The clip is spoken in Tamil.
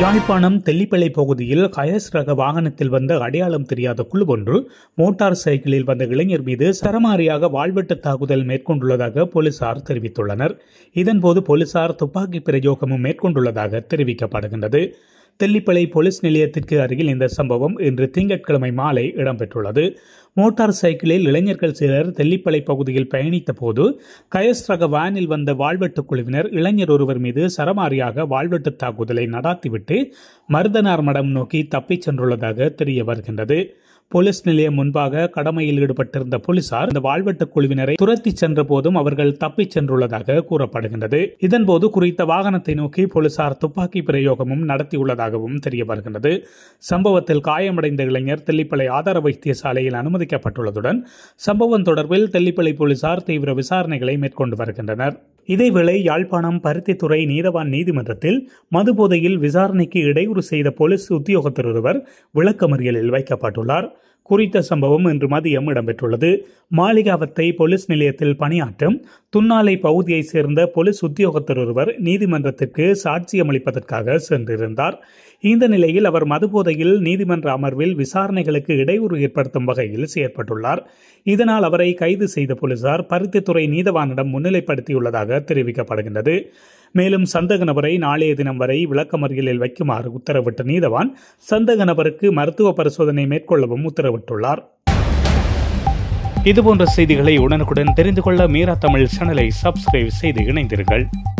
யாழ்ப்பாணம் தெல்லிப்பள்ளை பகுதியில் கயஸ் ரக வாகனத்தில் வந்த அடையாளம் தெரியாத குழு ஒன்று மோட்டார் சைக்கிளில் வந்த இளைஞர் மீது சரமாரியாக வாழ்வெட்டு தாக்குதல் மேற்கொண்டுள்ளதாக போலீசார் தெரிவித்துள்ளனர் இதன்போது போலீசார் துப்பாக்கி பிரயோகமும் மேற்கொண்டுள்ளதாக தெரிவிக்கப்படுகின்றது தெல்லிப்பளை போலீஸ் நிலையத்திற்கு அருகில் இந்த சம்பவம் இன்று திங்கட்கிழமை மாலை இடம்பெற்றுள்ளது மோட்டார் சைக்கிளில் இளைஞர்கள் சிலர் தெல்லிப்பளை பகுதியில் பயணித்த போது கயஸ் ரக வேனில் வந்த வாழ்வெட்டு குழுவினர் இளைஞர் ஒருவர் மீது சரமாரியாக வாழ்வெட்டு தாக்குதலை நடாத்திவிட்டு மருதனார் மடம் நோக்கி தப்பிச் சென்றுள்ளதாக தெரிய வருகின்றது போலீஸ் நிலையம் முன்பாக கடமையில் ஈடுபட்டிருந்த போலீசார் இந்த வாழ்வெட்டு குழுவினரை துரத்தி சென்ற போதும் அவர்கள் தப்பிச் சென்றுள்ளதாக கூறப்படுகின்றது இதன்போது குறித்த வாகனத்தை நோக்கி போலீசார் துப்பாக்கி பிரயோகமும் நடத்தியுள்ளதாகவும் தெரிய வருகின்றது சம்பவத்தில் காயமடைந்த இளைஞர் தெல்லிப்பளை ஆதார வைத்தியசாலையில் அனுமதிக்கப்பட்டுள்ளதுடன் சம்பவம் தொடர்பில் தெல்லிப்பளை போலீசார் தீவிர விசாரணைகளை மேற்கொண்டு வருகின்றனர் இதேவேளை யாழ்ப்பாணம் பருத்தித்துறை நீதவான் நீதிமன்றத்தில் மதுபோதையில் விசாரணைக்கு இடையூறு செய்த போலீஸ் உத்தியோகத்தர் ஒருவர் விளக்கமறியலில் வைக்கப்பட்டுள்ளார் குறித்த சம்பவம் இன்று மதியம் இடம்பெற்றுள்ளது மாளிகாவத்தை போலீஸ் நிலையத்தில் பணியாற்றும் துன்னாலை பகுதியைச் சேர்ந்த போலீஸ் உத்தியோகத்தர் ஒருவர் நீதிமன்றத்திற்கு சாட்சியமளிப்பதற்காக சென்றிருந்தார் இந்த நிலையில் அவர் மதுபோதையில் நீதிமன்ற அமர்வில் விசாரணைகளுக்கு இடையூறு ஏற்படுத்தும் வகையில் செயற்பட்டுள்ளார் இதனால் அவரை கைது செய்த போலீசார் பருத்தித்துறை நீதவானிடம் முன்னிலைப்படுத்தியுள்ளதாக தெரிவிக்கப்படுகின்றது மேலும் சந்தக நபரை நாளைய தினம் வரை விளக்கமறியலில் வைக்குமாறு உத்தரவிட்ட நீதவான் சந்தக நபருக்கு மருத்துவ பரிசோதனை மேற்கொள்ளவும் உத்தரவிட்டுள்ளார் இதுபோன்ற செய்திகளை உடனுக்குடன் தெரிந்து கொள்ள மீரா தமிழ் சேனலை சப்ஸ்கிரைப் செய்து இணைந்திருங்கள்